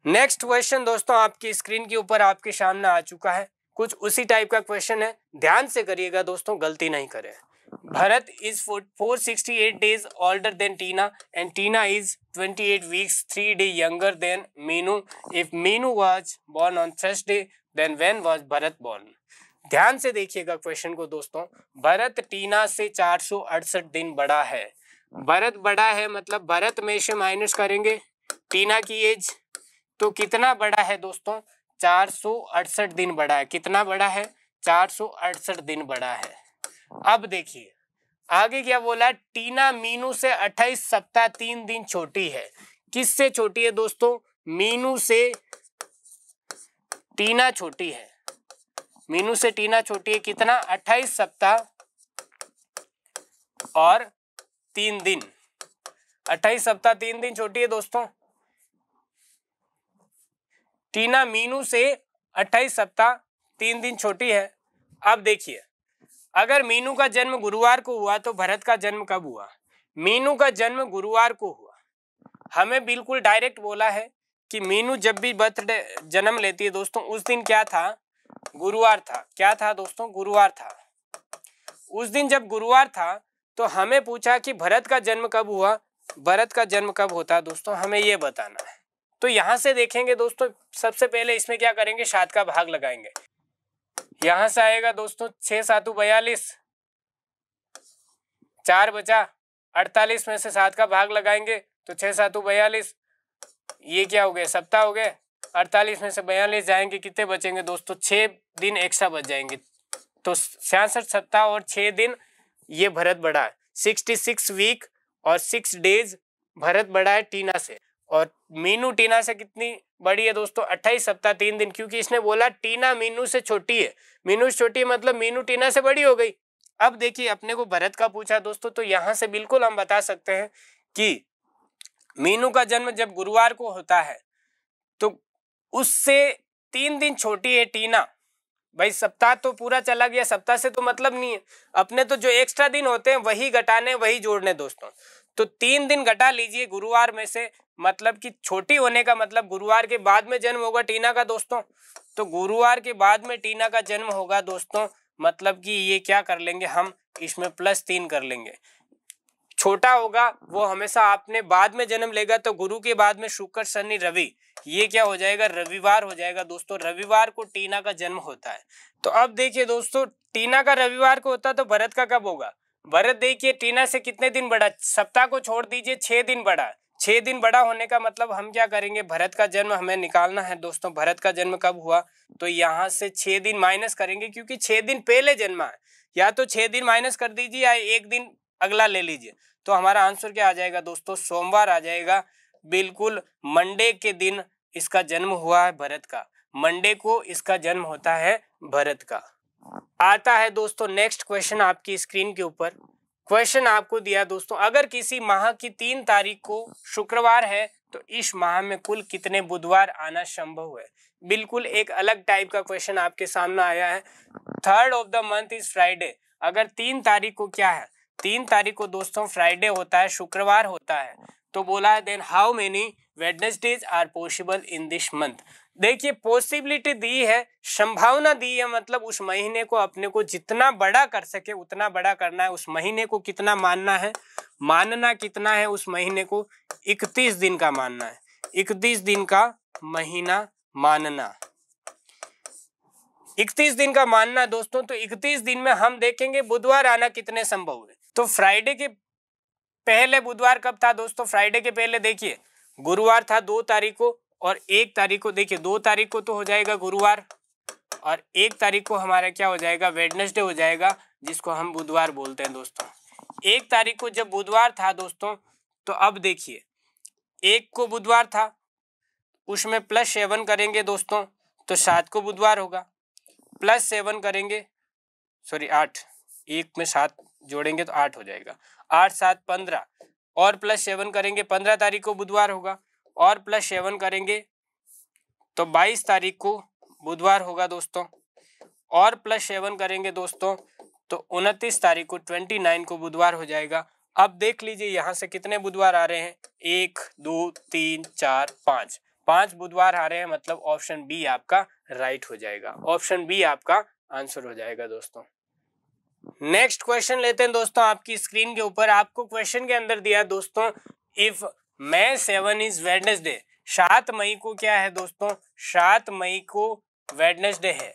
नेक्स्ट क्वेश्चन दोस्तों आपकी स्क्रीन के ऊपर आपके सामने आ चुका है कुछ उसी टाइप का क्वेश्चन है ध्यान से करिएगा दोस्तों गलती नहीं करें Bharat is four sixty eight days older than Tina and Tina is twenty eight weeks three day younger than Meenu if Meenu was born on Thursday then when was Bharat born ध्यान से देखिएगा क्वेश्चन को दोस्तों भरत टीना से चार सौ अड़सठ दिन बड़ा है भरत बड़ा है मतलब भरत में से माइनस करेंगे टीना की एज तो कितना बड़ा है दोस्तों चार सौ अड़सठ दिन बड़ा है कितना बड़ा है चार सौ अड़सठ दिन बड़ा है अब देखिए आगे क्या बोला टीना मीनू से 28 सप्ताह तीन दिन छोटी है किससे छोटी है दोस्तों मीनू से टीना छोटी है मीनू से टीना छोटी है कितना 28 सप्ताह और तीन दिन 28 सप्ताह तीन दिन छोटी है दोस्तों टीना मीनू से 28 सप्ताह तीन दिन छोटी है अब देखिए अगर मीनू का जन्म गुरुवार को हुआ तो भरत का जन्म कब हुआ मीनू का जन्म गुरुवार को हुआ हमें बिल्कुल डायरेक्ट बोला है कि मीनू जब भी बर्थडे जन्म लेती है दोस्तों उस दिन क्या था गुरुवार था क्या था दोस्तों गुरुवार था उस दिन जब गुरुवार था तो हमें पूछा कि भरत का जन्म कब हुआ भरत का जन्म कब होता है दोस्तों हमें ये बताना है तो यहाँ से देखेंगे दोस्तों सबसे पहले इसमें क्या करेंगे शाद का भाग लगाएंगे यहां से आएगा दोस्तों छह सात बयालीस चार बचा अड़तालीस में से सात का भाग लगाएंगे तो छह सातु बयालीस ये क्या हो गया सप्ताह हो गए अड़तालीस में से बयालीस जाएंगे कितने बचेंगे दोस्तों छह दिन एक्स्ट्रा बच जाएंगे तो छियासठ सप्ताह और छह दिन ये भरत बढ़ा है सिक्सटी सिक्स वीक और सिक्स डेज भरत बड़ा है टीना से और मीनू टीना से कितनी बड़ी है दोस्तों अट्ठाईस सप्ताह तीन दिन क्योंकि इसने बोला टीना मीनू से छोटी है मीनू से छोटी है मतलब मीनू टीना से बड़ी हो गई अब देखिए अपने को भरत का पूछा दोस्तों तो यहाँ से बिल्कुल हम बता सकते हैं कि मीनू का जन्म जब गुरुवार को होता है तो उससे तीन दिन छोटी है टीना भाई सप्ताह तो पूरा चला गया सप्ताह से तो मतलब नहीं है अपने तो जो एक्स्ट्रा दिन होते हैं वही घटाने वही जोड़ने दोस्तों तो तीन दिन घटा लीजिए गुरुवार में से मतलब कि छोटी होने का मतलब गुरुवार के बाद में जन्म होगा टीना का दोस्तों तो गुरुवार के बाद में टीना का जन्म होगा दोस्तों मतलब कि ये क्या कर लेंगे हम इसमें प्लस तीन कर लेंगे छोटा होगा वो हमेशा आपने बाद में जन्म लेगा तो गुरु के बाद में शुक्र शनि रवि ये क्या हो जाएगा रविवार हो जाएगा दोस्तों रविवार को टीना का जन्म होता है तो अब देखिए दोस्तों टीना का रविवार को होता तो भरत का कब होगा भरत देखिए टीना से कितने दिन बड़ा सप्ताह को छोड़ दीजिए छः दिन बड़ा छः दिन बड़ा होने का मतलब हम क्या करेंगे भरत का जन्म हमें निकालना है दोस्तों भरत का जन्म कब हुआ तो यहाँ से छः दिन माइनस करेंगे क्योंकि छः दिन पहले जन्मा है या तो छः दिन माइनस कर दीजिए या एक दिन अगला ले लीजिए तो हमारा आंसर क्या आ जाएगा दोस्तों सोमवार आ जाएगा बिल्कुल मंडे के दिन इसका जन्म हुआ है भरत का मंडे को इसका जन्म होता है भरत का आता है दोस्तों नेक्स्ट क्वेश्चन आपकी स्क्रीन के ऊपर क्वेश्चन आपको दिया दोस्तों अगर किसी माह की तीन तारीख को शुक्रवार है तो इस माह में कुल कितने बुधवार आना संभव है बिल्कुल एक अलग टाइप का क्वेश्चन आपके सामने आया है third of the month is Friday अगर तीन तारीख को क्या है तीन तारीख को दोस्तों फ्राइडे होता है शुक्रवार होता है तो बोला है then how many Wednesdays are possible in this month देखिए पॉसिबिलिटी दी है संभावना दी है मतलब उस महीने को अपने को जितना बड़ा कर सके उतना बड़ा करना है उस महीने को कितना मानना है मानना कितना है उस महीने को इकतीस दिन का मानना है इकतीस दिन का महीना मानना इकतीस दिन का मानना दोस्तों तो इकतीस दिन में हम देखेंगे बुधवार आना कितने संभव है तो फ्राइडे के पहले बुधवार कब था दोस्तों फ्राइडे के पहले देखिए गुरुवार था दो तारीख को और एक तारीख को देखिए दो तारीख को तो हो जाएगा गुरुवार और एक तारीख को हमारा क्या हो जाएगा वेडनेसडे हो जाएगा जिसको हम बुधवार बोलते हैं दोस्तों एक तारीख को जब बुधवार था दोस्तों तो अब देखिए एक को बुधवार था उसमें प्लस सेवन करेंगे दोस्तों तो सात को बुधवार होगा प्लस सेवन करेंगे सॉरी आठ एक में सात जोड़ेंगे तो आठ हो जाएगा आठ सात पंद्रह और प्लस सेवन करेंगे पंद्रह तारीख को बुधवार होगा और प्लस सेवन करेंगे तो बाईस तारीख को बुधवार होगा दोस्तों और प्लस सेवन करेंगे दोस्तों तो उनतीस तारीख को ट्वेंटी नाइन को बुधवार हो जाएगा अब देख लीजिए यहाँ से कितने बुधवार आ रहे हैं एक दो तीन चार पाँच पांच बुधवार आ रहे हैं मतलब ऑप्शन बी आपका राइट हो जाएगा ऑप्शन बी आपका आंसर हो जाएगा दोस्तों नेक्स्ट क्वेश्चन लेते हैं दोस्तों आपकी स्क्रीन के ऊपर आपको क्वेश्चन के अंदर दिया दोस्तों if May seven is Wednesday सात मई को क्या है दोस्तों सात मई को वेडनेसडे है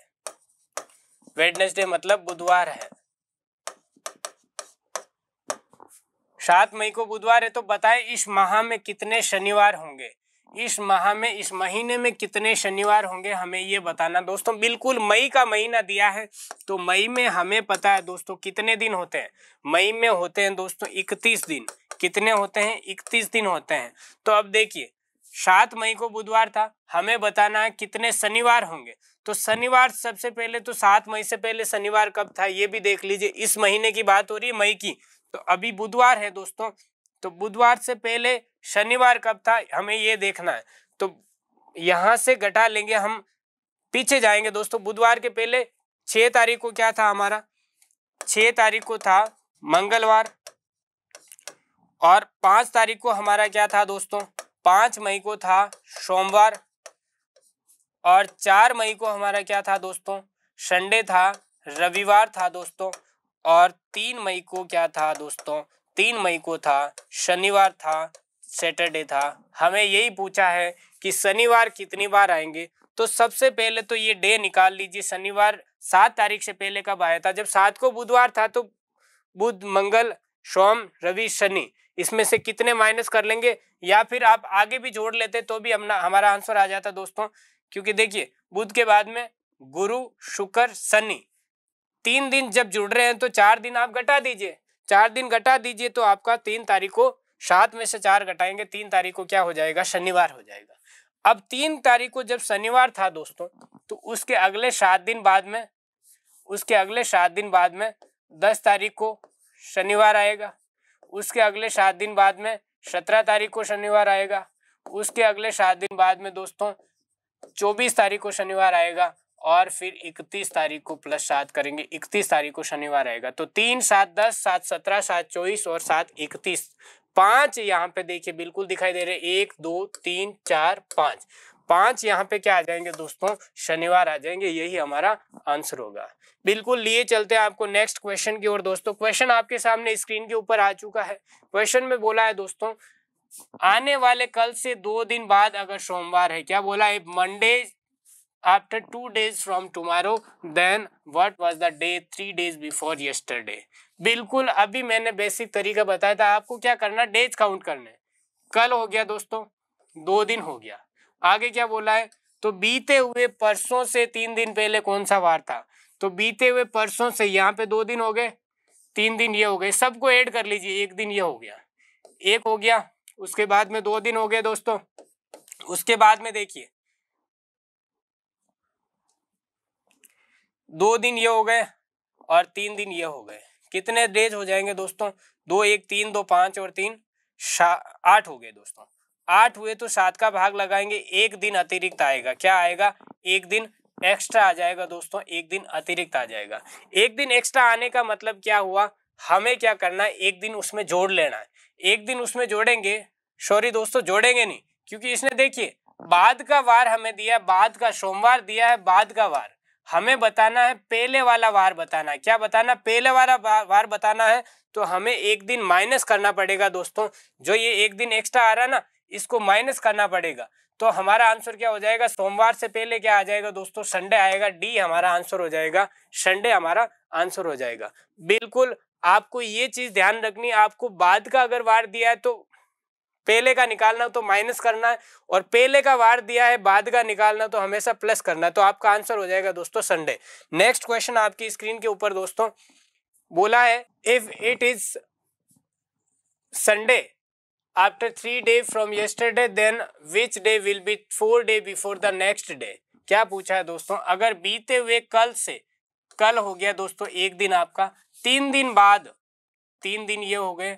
वेडनेसडे मतलब बुधवार है सात मई को बुधवार है तो बताएं इस माह में कितने शनिवार होंगे इस माह में इस महीने में कितने शनिवार होंगे हमें ये बताना दोस्तों बिल्कुल मई का महीना दिया है तो मई में हमें पता है दोस्तों कितने दिन होते हैं मई में होते हैं दोस्तों इकतीस दिन कितने होते हैं इकतीस दिन होते हैं तो अब देखिए सात मई को बुधवार था हमें बताना है कितने शनिवार होंगे तो शनिवार सबसे पहले तो सात मई से पहले शनिवार कब था ये भी देख लीजिए इस महीने की बात हो रही है मई की तो अभी बुधवार है दोस्तों तो बुधवार से पहले शनिवार कब था हमें ये देखना है तो यहां से घटा लेंगे हम पीछे जाएंगे दोस्तों बुधवार के पहले छह तारीख को क्या था हमारा छह तारीख को था मंगलवार और पांच तारीख को हमारा क्या था दोस्तों पांच मई को था सोमवार और चार मई को हमारा क्या था दोस्तों संडे था रविवार था दोस्तों और तीन मई को क्या था दोस्तों तीन मई को था शनिवार था सैटरडे था हमें यही पूछा है कि शनिवार कितनी बार आएंगे तो सबसे पहले तो ये डे निकाल लीजिए शनिवार सात तारीख से पहले कब आया था जब सात को बुधवार था तो बुध मंगल सोम रवि शनि इसमें से कितने माइनस कर लेंगे या फिर आप आगे भी जोड़ लेते तो भी हमना हमारा आंसर आ जाता दोस्तों क्योंकि देखिए बुध के बाद में गुरु शुक्र शनि तीन दिन जब जुड़ रहे हैं तो चार दिन आप घटा दीजिए चार दिन घटा दीजिए तो आपका तीन तारीख को सात में से चार घटाएंगे तीन तारीख को क्या हो जाएगा शनिवार हो जाएगा अब तीन तारीख को जब शनिवार था दोस्तों तो उसके अगले सात दिन बाद में उसके अगले सात दिन बाद में दस तारीख को शनिवार आएगा उसके अगले सात दिन बाद में सत्रह तारीख को शनिवार आएगा उसके अगले सात दिन बाद में दोस्तों चौबीस तारीख को शनिवार आएगा और फिर इकतीस तारीख को प्लस सात करेंगे इकतीस तारीख को शनिवार आएगा तो तीन सात दस सात सत्रह सात चौबीस और सात इकतीस पांच यहाँ पे देखिए बिल्कुल दिखाई दे रहे एक दो तीन चार पांच पांच यहाँ पे क्या आ जाएंगे दोस्तों शनिवार आ जाएंगे यही हमारा आंसर होगा बिल्कुल लिए चलते हैं आपको नेक्स्ट क्वेश्चन की ओर दोस्तों क्वेश्चन आपके सामने स्क्रीन के ऊपर आ चुका है क्वेश्चन में बोला है दोस्तों आने वाले कल से दो दिन बाद अगर सोमवार है क्या बोला है Monday after two days from tomorrow then what was the day three days before yesterday बिल्कुल अभी मैंने बेसिक तरीका बताया था आपको क्या करना डेज काउंट करने कल हो गया दोस्तों दो दिन हो गया आगे क्या बोला है तो बीते हुए परसों से तीन दिन पहले कौन सा वार था तो बीते हुए परसों से यहाँ पे दो दिन हो गए तीन दिन ये हो गए सबको ऐड कर लीजिए एक दिन ये हो गया एक हो गया उसके बाद में दो दिन हो गए दोस्तों उसके बाद में देखिए दो दिन ये हो गए और तीन दिन ये हो गए कितने डेज हो जाएंगे दोस्तों दो एक तीन दो पाँच और तीन आठ हो गए दोस्तों आठ हुए तो सात का भाग लगाएंगे एक दिन अतिरिक्त आएगा क्या आएगा एक दिन एक्स्ट्रा आ जाएगा दोस्तों एक दिन अतिरिक्त आ जाएगा एक दिन एक्स्ट्रा आने का मतलब क्या हुआ हमें क्या करना है एक दिन उसमें जोड़ लेना है एक दिन उसमें जोड़ेंगे सॉरी दोस्तों जोड़ेंगे नहीं क्योंकि इसने देखिए बाद का वार हमें दिया है बाद का सोमवार दिया है बाद का वार हमें बताना है पहले वाला वार बताना है क्या बताना पहले वाला वार बताना है तो हमें एक दिन माइनस करना पड़ेगा दोस्तों जो ये एक दिन एक्स्ट्रा आ रहा है ना इसको माइनस करना पड़ेगा तो हमारा आंसर क्या हो जाएगा सोमवार से पहले क्या आ जाएगा दोस्तों संडे आएगा डी हमारा आंसर हो जाएगा संडे हमारा आंसर हो जाएगा बिल्कुल आपको ये चीज ध्यान रखनी आपको बाद का अगर वार दिया है तो पहले का निकालना तो माइनस करना है और पहले का वार दिया है बाद का निकालना तो हमेशा प्लस करना है तो आपका आंसर हो जाएगा दोस्तों संडे नेक्स्ट क्वेश्चन आपकी स्क्रीन के ऊपर दोस्तों बोला है if it is Sunday after three day from yesterday then which day will be four day before the next day क्या पूछा है दोस्तों अगर बीते हुए कल से कल हो गया दोस्तों एक दिन आपका तीन दिन बाद तीन दिन ये हो गए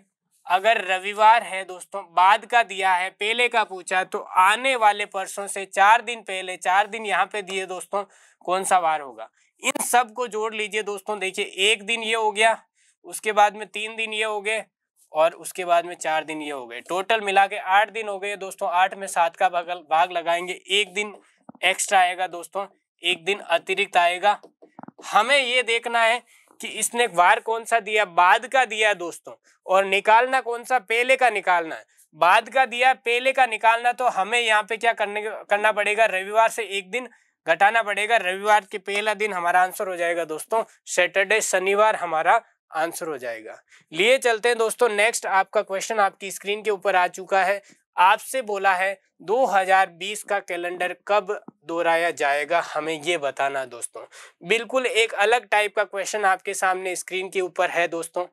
अगर रविवार है दोस्तों बाद का दिया है पहले का पूछा तो आने वाले परसों से चार दिन पहले चार दिन यहाँ पे दिए दोस्तों कौन सा वार होगा इन सब को जोड़ लीजिए दोस्तों देखिए एक दिन ये हो गया उसके बाद में तीन दिन ये हो गए और उसके बाद में चार दिन ये हो गए टोटल मिला के आठ दिन हो गए दोस्तों आठ में सात का भाग भाग लगाएंगे एक दिन एक्स्ट्रा आएगा दोस्तों एक दिन अतिरिक्त आएगा हमें ये देखना है कि इसने वार कौन सा दिया बाद का दिया दोस्तों और निकालना कौन सा पहले का निकालना है बाद का दिया पहले का निकालना तो हमें यहाँ पे क्या करने करना पड़ेगा रविवार से एक दिन घटाना पड़ेगा रविवार के पहला दिन हमारा आंसर हो जाएगा दोस्तों सैटरडे शनिवार हमारा आंसर हो जाएगा लिए चलते हैं दोस्तों नेक्स्ट आपका क्वेश्चन आपकी स्क्रीन के ऊपर आ चुका है आपसे बोला है 2020 का कैलेंडर कब दोहराया जाएगा हमें ये बताना दोस्तों बिल्कुल एक अलग टाइप का क्वेश्चन आपके सामने स्क्रीन के ऊपर है दोस्तों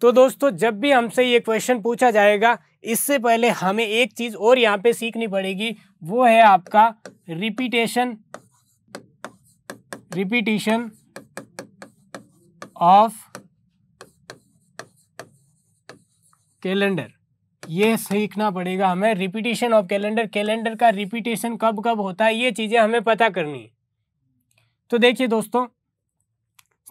तो दोस्तों जब भी हमसे ये क्वेश्चन पूछा जाएगा इससे पहले हमें एक चीज़ और यहाँ पे सीखनी पड़ेगी वो है आपका रिपीटेशन रिपीटेशन ऑफ कैलेंडर ये सीखना पड़ेगा हमें रिपीटेशन ऑफ कैलेंडर कैलेंडर का रिपीटेशन कब कब होता है ये चीज़ें हमें पता करनी है तो देखिए दोस्तों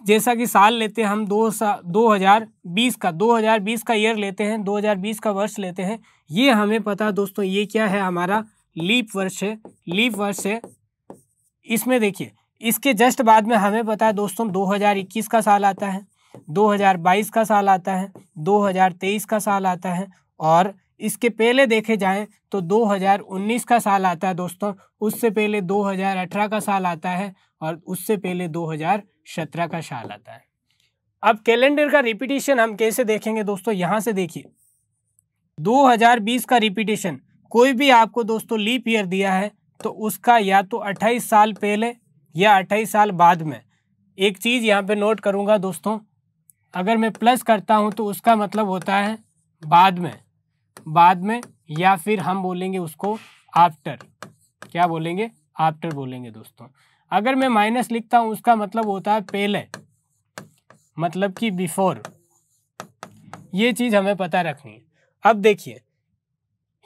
जैसा कि साल लेते हैं हम दो सा दो हज़ार बीस का दो हज़ार बीस का ईयर लेते हैं दो हज़ार बीस का वर्ष लेते हैं ये हमें पता दोस्तों ये क्या है हमारा लीप वर्ष है लीप वर्ष है इसमें देखिए इसके जस्ट बाद में हमें पता है दोस्तों 2021 का साल आता है 2022 का साल आता है 2023 का साल आता है और इसके पहले देखे जाएं तो 2019 का साल आता है दोस्तों उससे पहले 2018 का साल आता है और उससे पहले 2017 का साल आता है अब कैलेंडर का रिपीटेशन हम कैसे देखेंगे दोस्तों यहाँ से देखिए 2020 का रिपीटेशन कोई भी आपको दोस्तों लीप ईयर दिया है तो उसका या तो 28 साल पहले या 28 साल बाद में एक चीज़ यहाँ पे नोट करूँगा दोस्तों अगर मैं प्लस करता हूँ तो उसका मतलब होता है बाद में बाद में या फिर हम बोलेंगे उसको आफ्टर क्या बोलेंगे आफ्टर बोलेंगे दोस्तों अगर मैं माइनस लिखता हूँ उसका मतलब होता है पहले मतलब कि बिफोर ये चीज़ हमें पता रखनी है अब देखिए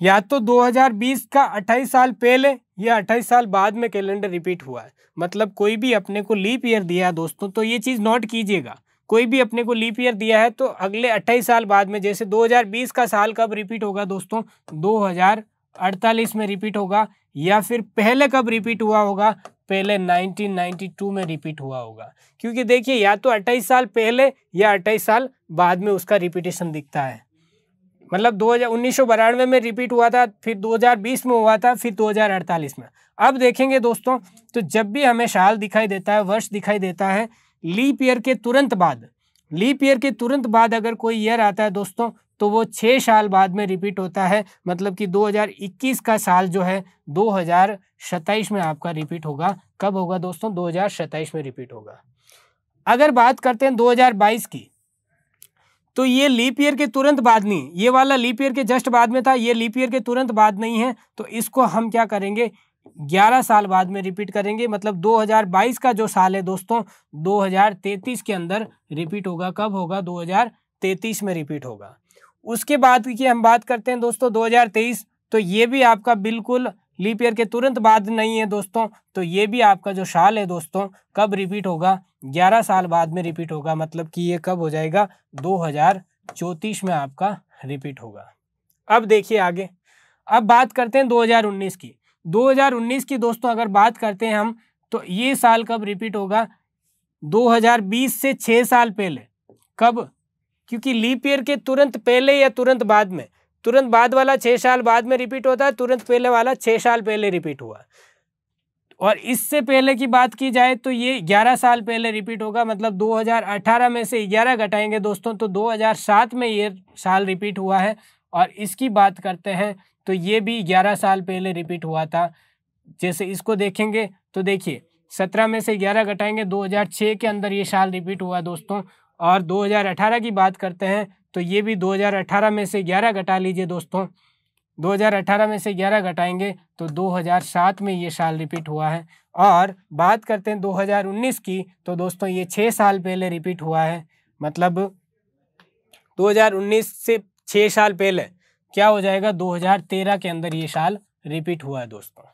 या तो 2020 का 28 साल पहले या 28 साल बाद में कैलेंडर रिपीट हुआ है मतलब कोई भी अपने को लीप ईयर दिया है दोस्तों तो ये चीज़ नोट कीजिएगा कोई भी अपने को लीप ईयर दिया है तो अगले अट्ठाईस साल बाद में जैसे 2020 का साल कब रिपीट होगा दोस्तों 2048 में रिपीट होगा या फिर पहले कब रिपीट हुआ होगा पहले 1992 में रिपीट हुआ होगा क्योंकि देखिए या तो 28 साल पहले या 28 साल बाद में उसका रिपीटेशन दिखता है मतलब दो हज़ार उन्नीस में रिपीट हुआ था फिर 2020 में हुआ था फिर 2048 में अब देखेंगे दोस्तों तो जब भी हमें साल दिखाई देता है वर्ष दिखाई देता है लीप ईयर के तुरंत बाद लीप ईयर के तुरंत बाद अगर कोई ईयर आता है दोस्तों तो वो छः साल बाद में रिपीट होता है मतलब कि 2021 का साल जो है दो में आपका रिपीट होगा कब होगा दोस्तों दो में रिपीट होगा अगर बात करते हैं 2022 की तो ये लीप ईयर के तुरंत बाद नहीं ये वाला लीप ईयर के जस्ट बाद में था ये लीप ईयर के तुरंत बाद नहीं है तो इसको हम क्या करेंगे 11 साल बाद में रिपीट करेंगे मतलब 2022 का जो साल है दोस्तों 2033 के अंदर रिपीट होगा कब होगा 2033 में रिपीट होगा उसके बाद की हम बात करते हैं दोस्तों 2023 तो ये भी आपका बिल्कुल लीप ईयर के तुरंत बाद नहीं है दोस्तों तो ये भी आपका जो साल है दोस्तों कब रिपीट होगा 11 साल बाद में रिपीट होगा मतलब कि ये कब हो जाएगा दो में आपका रिपीट होगा अब देखिए आगे अब बात करते हैं उन्नीस की 2019 की दोस्तों अगर बात करते हैं हम तो ये साल कब रिपीट होगा 2020 से छः साल पहले कब क्योंकि लीप ईयर के तुरंत पहले या तुरंत बाद में तुरंत बाद वाला छः साल बाद में रिपीट होता है तुरंत पहले वाला छः साल पहले रिपीट हुआ और इससे पहले की बात की जाए तो ये 11 साल पहले रिपीट होगा मतलब 2018 में से 11 घटाएंगे दोस्तों तो 2007 में ये साल रिपीट हुआ है और इसकी बात करते हैं तो ये भी ग्यारह साल पहले रिपीट हुआ था जैसे इसको देखेंगे तो देखिए सत्रह में से ग्यारह घटाएंगे 2006 के अंदर ये साल रिपीट हुआ दोस्तों और 2018 की बात करते हैं तो ये भी 2018 में से 11 घटा लीजिए दोस्तों 2018 में से 11 घटाएंगे तो 2007 में ये साल रिपीट हुआ है और बात करते हैं 2019 की तो दोस्तों ये छः साल पहले रिपीट हुआ है मतलब 2019 से छः साल पहले क्या हो जाएगा 2013 के अंदर ये साल रिपीट हुआ है दोस्तों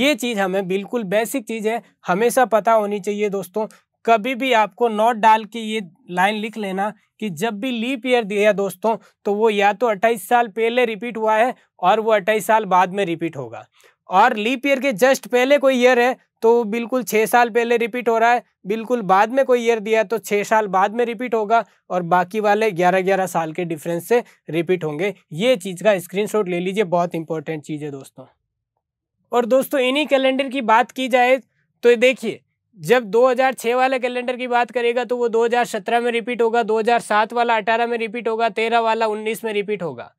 ये चीज़ हमें बिल्कुल बेसिक चीज़ है हमेशा पता होनी चाहिए दोस्तों कभी भी आपको नोट डाल के ये लाइन लिख लेना कि जब भी लीप ईयर दिया दोस्तों तो वो या तो 28 साल पहले रिपीट हुआ है और वो 28 साल बाद में रिपीट होगा और लीप ईयर के जस्ट पहले कोई ईयर है तो बिल्कुल छः साल पहले रिपीट हो रहा है बिल्कुल बाद में कोई ईयर दिया तो छः साल बाद में रिपीट होगा और बाकी वाले ग्यारह ग्यारह साल के डिफरेंस से रिपीट होंगे ये चीज़ का स्क्रीनशॉट ले लीजिए बहुत इंपॉर्टेंट चीज़ है दोस्तों और दोस्तों इन्हीं कैलेंडर की बात की जाए तो देखिए जब 2006 वाले कैलेंडर की बात करेगा तो वो 2017 में रिपीट होगा 2007 वाला 18 में रिपीट होगा 13 वाला 19 में रिपीट होगा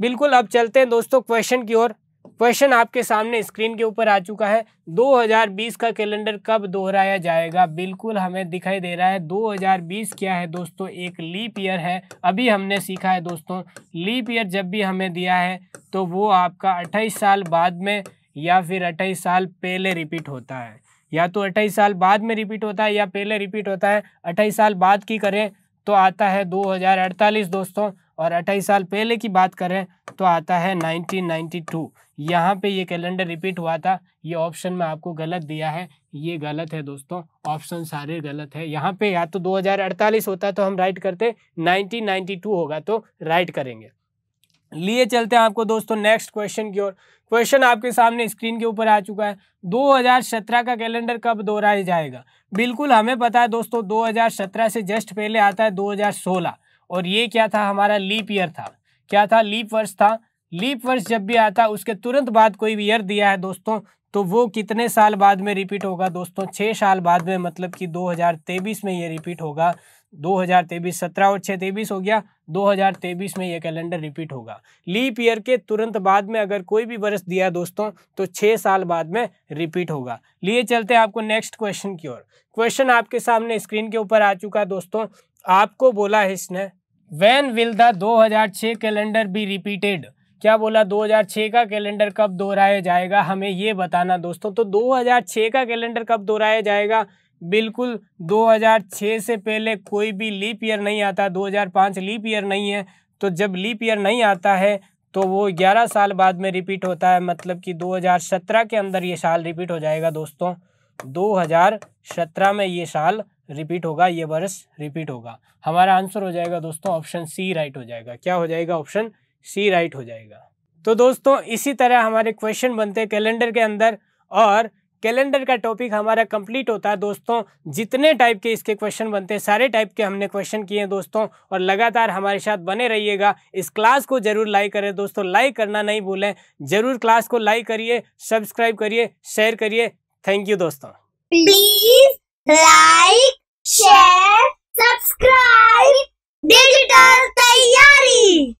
बिल्कुल अब चलते हैं दोस्तों क्वेश्चन की ओर क्वेश्चन आपके सामने स्क्रीन के ऊपर आ चुका है 2020 का कैलेंडर कब दोहराया जाएगा बिल्कुल हमें दिखाई दे रहा है 2020 क्या है दोस्तों एक लीप ईयर है अभी हमने सीखा है दोस्तों लीप ईयर जब भी हमें दिया है तो वो आपका 28 साल बाद में या फिर 28 साल पहले रिपीट होता है या तो 28 साल बाद में रिपीट होता है या पहले रिपीट होता है अट्ठाईस साल बाद की करें तो आता है दो दोस्तों और अट्ठाईस साल पहले की बात करें तो आता है 1992 यहाँ पे ये कैलेंडर रिपीट हुआ था ये ऑप्शन में आपको गलत दिया है ये गलत है दोस्तों ऑप्शन सारे गलत है यहाँ पे या तो 2048 होता तो हम राइट करते 1992 होगा तो राइट करेंगे लिए चलते हैं आपको दोस्तों नेक्स्ट क्वेश्चन की ओर क्वेश्चन आपके सामने स्क्रीन के ऊपर आ चुका है दो का कैलेंडर कब दोहराया जाएगा बिल्कुल हमें पता है दोस्तों 2017 से जस्ट पहले आता है 2016 और ये क्या था हमारा लीप ईयर था क्या था लीप वर्ष था लीप वर्ष जब भी आता उसके तुरंत बाद कोई भी ईयर दिया है दोस्तों तो वो कितने साल बाद में रिपीट होगा दोस्तों छः साल बाद में मतलब कि 2023 में ये रिपीट होगा 2023 सत्रह और छः तेईस हो गया 2023 में ये कैलेंडर रिपीट होगा लीप ईयर के तुरंत बाद में अगर कोई भी वर्ष दिया दोस्तों तो छः साल बाद में रिपीट होगा लिए चलते हैं आपको नेक्स्ट क्वेश्चन की ओर क्वेश्चन आपके सामने स्क्रीन के ऊपर आ चुका दोस्तों आपको बोला है इसने when will the 2006 calendar be repeated क्या बोला 2006 का कैलेंडर कब दोहराया जाएगा हमें ये बताना दोस्तों तो 2006 का कैलेंडर कब दोहराया जाएगा बिल्कुल 2006 से पहले कोई भी लीप ईयर नहीं आता 2005 लीप ईयर नहीं है तो जब लीप ईयर नहीं आता है तो वो 11 साल बाद में रिपीट होता है मतलब कि 2017 के अंदर ये साल रिपीट हो जाएगा दोस्तों 2017 में ये साल रिपीट होगा ये वर्ष रिपीट होगा हमारा आंसर हो जाएगा दोस्तों ऑप्शन सी राइट हो जाएगा क्या हो जाएगा ऑप्शन सी राइट हो जाएगा तो दोस्तों इसी तरह हमारे क्वेश्चन बनते हैं कैलेंडर के अंदर और कैलेंडर का टॉपिक हमारा कंप्लीट होता है दोस्तों जितने टाइप के इसके क्वेश्चन बनते हैं सारे टाइप के हमने क्वेश्चन किए हैं दोस्तों और लगातार हमारे साथ बने रहिएगा इस क्लास को जरूर लाइक करें दोस्तों लाइक करना नहीं भूलें जरूर क्लास को लाइक करिए सब्सक्राइब करिए शेयर करिए थैंक यू दोस्तों please like, share, subscribe. Digital Tayari.